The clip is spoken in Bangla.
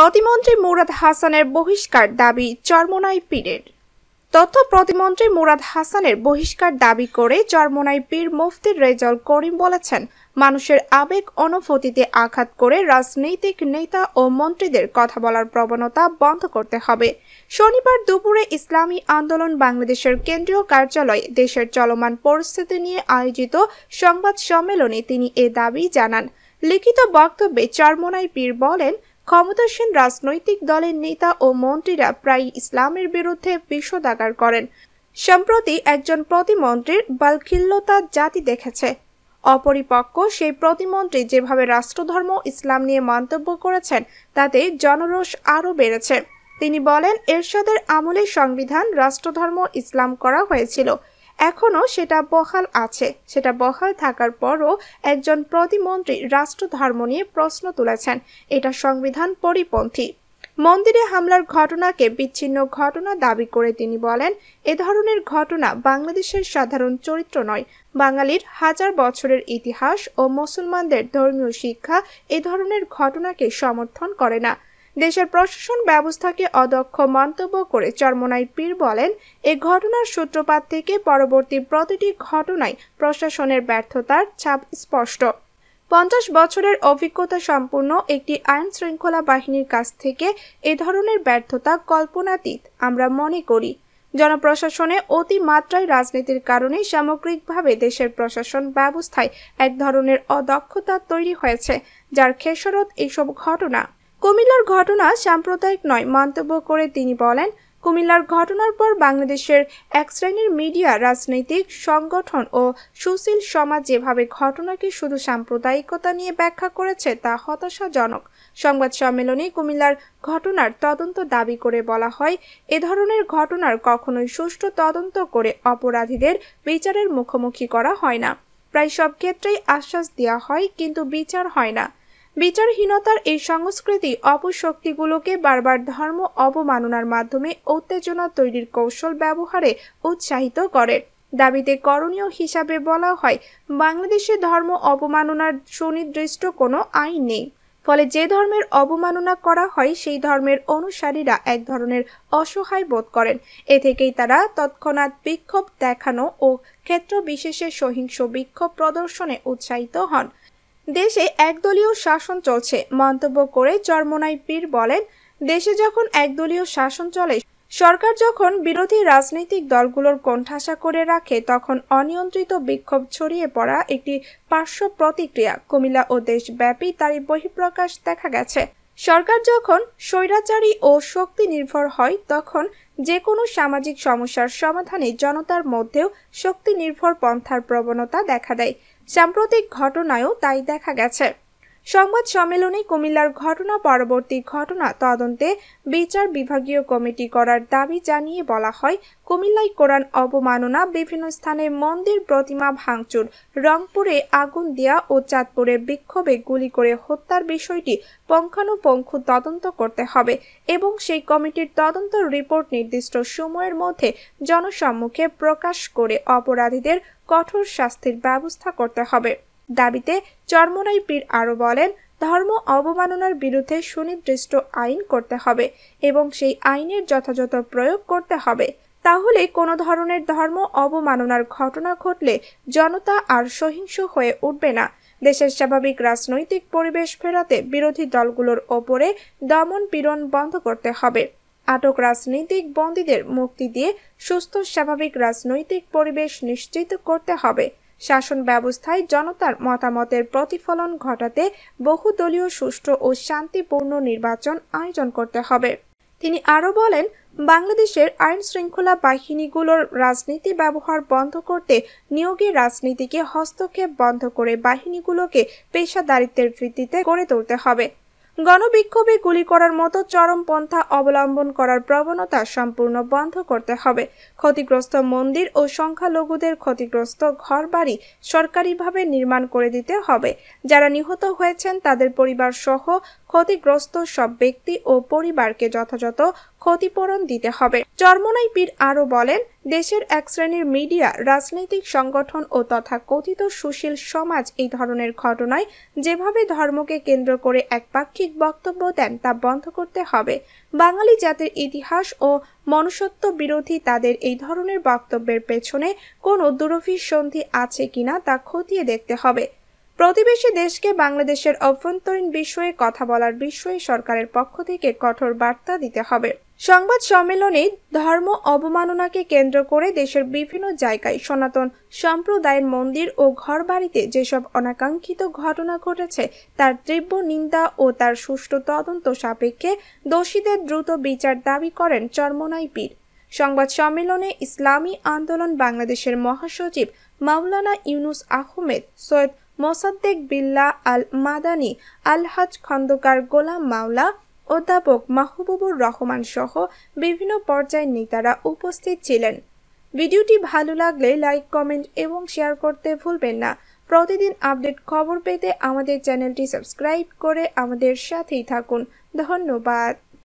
প্রতিমন্ত্রী মুরাদ হাসানের বহিষ্কার দাবি চরমোনাই পীরের তথ্য প্রতিমন্ত্রী মুরাদ হাসানের বহিষ্কার দাবি করে চরমোনাই পীর মুফতির রেজল করিম বলেছেন মানুষের আবেগ অনুভূতিতে আঘাত করে রাজনৈতিক নেতা ও মন্ত্রীদের কথা বলার প্রবণতা বন্ধ করতে হবে শনিবার দুপুরে ইসলামী আন্দোলন বাংলাদেশের কেন্দ্রীয় কার্যালয়ে দেশের চলমান পরিস্থিতি নিয়ে আয়োজিত সংবাদ সম্মেলনে তিনি এ দাবি জানান লিখিত বক্তব্যে চরমোনাই পীর বলেন ক্ষমতাসীন রাজনৈতিক দলের নেতা ও মন্ত্রীরা প্রায় ইসলামের বিরুদ্ধে বিষদাগার করেন সম্প্রতি একজন প্রতিমন্ত্রীর বালখিল্যতা জাতি দেখেছে অপরিপক্ক সেই প্রতিমন্ত্রী যেভাবে রাষ্ট্রধর্ম ইসলাম নিয়ে মন্তব্য করেছেন তাতে জনরোষ আরও বেড়েছে তিনি বলেন এরশাদের আমলে সংবিধান রাষ্ট্রধর্ম ইসলাম করা হয়েছিল এখনও সেটা বহাল আছে সেটা বহাল থাকার পরও একজন প্রতিমন্ত্রী রাষ্ট্রধর্ম নিয়ে প্রশ্ন তুলেছেন এটা সংবিধান পরিপন্থী মন্দিরে হামলার ঘটনাকে বিচ্ছিন্ন ঘটনা দাবি করে তিনি বলেন এ ধরনের ঘটনা বাংলাদেশের সাধারণ চরিত্র নয় বাঙালির হাজার বছরের ইতিহাস ও মুসলমানদের ধর্মীয় শিক্ষা এ ধরনের ঘটনাকে সমর্থন করে না দেশের প্রশাসন ব্যবস্থাকে অদক্ষ মন্তব্য করে চরমনাই পীর বলেন এ ঘটনার সূত্রপাত থেকে পরবর্তী প্রতিটি ঘটনায় প্রশাসনের ব্যর্থতার ছাপ স্পষ্ট পঞ্চাশ বছরের অভিজ্ঞতা সম্পূর্ণ একটি আইন শৃঙ্খলা বাহিনীর কাছ থেকে এ ধরনের ব্যর্থতা কল্পনাতীত আমরা মনে করি জনপ্রশাসনে অতিমাত্রায় রাজনীতির কারণে সামগ্রিকভাবে দেশের প্রশাসন ব্যবস্থায় এক ধরনের অদক্ষতা তৈরি হয়েছে যার খেসরত এইসব ঘটনা কুমিল্লার ঘটনা সাম্প্রদায়িক নয় মন্তব্য করে তিনি বলেন কুমিল্লার ঘটনার পর বাংলাদেশের এক শ্রেণীর মিডিয়া রাজনৈতিক সংগঠন ও সুশীল সমাজ যেভাবে ঘটনাকে শুধু সাম্প্রদায়িকতা নিয়ে ব্যাখ্যা করেছে তা হতাশাজনক সংবাদ সম্মেলনে কুমিল্লার ঘটনার তদন্ত দাবি করে বলা হয় এ ধরনের ঘটনার কখনোই সুষ্ঠু তদন্ত করে অপরাধীদের বিচারের মুখোমুখি করা হয় না প্রায় সব ক্ষেত্রেই আশ্বাস দেওয়া হয় কিন্তু বিচার হয় না বিচারহীনতার এই সংস্কৃতি অপশক্তিগুলোকে বারবার ধর্ম অবমাননার মাধ্যমে উত্তেজনা তৈরির কৌশল ব্যবহারে উৎসাহিত করে দাবিতে করণীয় হিসাবে বলা হয় বাংলাদেশে ধর্ম অবমাননার সুনির্দিষ্ট কোনো আইন নেই ফলে যে ধর্মের অবমাননা করা হয় সেই ধর্মের অনুসারীরা এক ধরনের অসহায় বোধ করেন এ থেকেই তারা তৎক্ষণাৎ বিক্ষোভ দেখানো ও ক্ষেত্র বিশেষে সহিংস বিক্ষোভ প্রদর্শনে উৎসাহিত হন দেশে একদলীয় শাসন চলছে মন্তব্য করে চরমনাই পীর বলেন দেশে যখন একদলীয় শাসন চলে সরকার যখন বিরোধী রাজনৈতিক দলগুলোর কণ্ঠাসা করে রাখে তখন অনিয়ন্ত্রিত বিক্ষোভ ছড়িয়ে পড়া একটি পার্শ্ব প্রতিক্রিয়া কুমিল্লা ও দেশব্যাপী তারই বহিঃপ্রকাশ দেখা গেছে সরকার যখন স্বৈরাচারী ও শক্তি নির্ভর হয় তখন যে কোনো সামাজিক সমস্যার সমাধানে জনতার মধ্যেও শক্তি নির্ভর পন্থার প্রবণতা দেখা দেয় সাম্প্রতিক ঘটনায়ও তাই দেখা গেছে সংবাদ সম্মেলনে কুমিল্লার ঘটনা পরবর্তী ঘটনা তদন্তে বিচার বিভাগীয় কমিটি করার দাবি জানিয়ে বলা হয় কুমিল্লায় কোরআন অবমাননা বিভিন্ন স্থানে মন্দির প্রতিমা ভাঙচুর রংপুরে আগুন দেয়া ও চাঁদপুরে বিক্ষোভে গুলি করে হত্যার বিষয়টি পুঙ্খানুপুঙ্খ তদন্ত করতে হবে এবং সেই কমিটির তদন্ত রিপোর্ট নির্দিষ্ট সময়ের মধ্যে জনসম্মুখে প্রকাশ করে অপরাধীদের কঠোর শাস্তির ব্যবস্থা করতে হবে দাবিতে চরমোনাই পীর আরও বলেন ধর্ম অবমাননার বিরুদ্ধে সুনির্দিষ্ট আইন করতে হবে এবং সেই আইনের যথাযথ প্রয়োগ করতে হবে তাহলে কোনো ধরনের ধর্ম অবমাননার ঘটনা ঘটলে জনতা আর সহিংস হয়ে উঠবে না দেশের স্বাভাবিক রাজনৈতিক পরিবেশ ফেরাতে বিরোধী দলগুলোর ওপরে দমন পীড়ন বন্ধ করতে হবে আটক রাজনৈতিক বন্দীদের মুক্তি দিয়ে সুস্থ স্বাভাবিক রাজনৈতিক পরিবেশ নিশ্চিত করতে হবে শাসন ব্যবস্থায় জনতার মতামতের প্রতিফলন ঘটাতে বহুদলীয় সুষ্ঠু ও শান্তিপূর্ণ নির্বাচন আয়োজন করতে হবে তিনি আরও বলেন বাংলাদেশের আইন শৃঙ্খলা বাহিনীগুলোর রাজনীতি ব্যবহার বন্ধ করতে নিয়োগে রাজনীতিকে হস্তক্ষেপ বন্ধ করে বাহিনীগুলোকে পেশাদারিত্বের ভিত্তিতে গড়ে তুলতে হবে গণবিক্ষোভে গুলি করার মতো চরম পন্থা অবলম্বন করার প্রবণতা সম্পূর্ণ বন্ধ করতে হবে ক্ষতিগ্রস্ত মন্দির ও সংখ্যালঘুদের ক্ষতিগ্রস্ত ঘরবাড়ি সরকারিভাবে নির্মাণ করে দিতে হবে যারা নিহত হয়েছেন তাদের পরিবার সহ ক্ষতিগ্রস্ত সব ব্যক্তি ও পরিবারকে যথাযথ ক্ষতিপূরণ দিতে হবে চরমনাই পীর আরো বলেন দেশের এক শ্রেণীর মিডিয়া রাজনৈতিক সংগঠন ও তথা কথিত সুশীল সমাজ এই ধরনের ঘটনায় যেভাবে ধর্মকে কেন্দ্র করে একপাক্ষিক বক্তব্য দেন তা বন্ধ করতে হবে বাঙালি জাতির ইতিহাস ও মনুষ্যত্ব বিরোধী তাদের এই ধরনের বক্তব্যের পেছনে কোন দুরফির সন্ধি আছে কিনা তা খতিয়ে দেখতে হবে প্রতিবেশী দেশকে বাংলাদেশের অভ্যন্তরীণ বিষয়ে কথা বলার বিষয়ে সরকারের পক্ষ থেকে কঠোর বার্তা দিতে হবে সংবাদ সম্মেলনে ধর্ম অবমাননাকে কেন্দ্র করে দেশের বিভিন্ন জায়গায় সনাতন সম্প্রদায়ের মন্দির ও ঘরবাড়িতে যেসব অনাকাঙ্ক্ষিত ঘটনা ঘটেছে তার তীব্র নিন্দা ও তার সুষ্ঠু তদন্ত সাপেক্ষে দোষীদের দ্রুত বিচার দাবি করেন চরমনাই পীর সংবাদ সম্মেলনে ইসলামী আন্দোলন বাংলাদেশের মহাসচিব মাওলানা ইউনুস আহমেদ সৈয়দ মোসাদ্দেক বিল্লা আল মাদানি আলহাজ খন্দকার গোলাম মাওলা অধ্যাপক মাহবুবুর রহমান সহ বিভিন্ন পর্যায়ের নেতারা উপস্থিত ছিলেন ভিডিওটি ভালো লাগলে লাইক কমেন্ট এবং শেয়ার করতে ভুলবেন না প্রতিদিন আপডেট খবর পেতে আমাদের চ্যানেলটি সাবস্ক্রাইব করে আমাদের সাথেই থাকুন ধন্যবাদ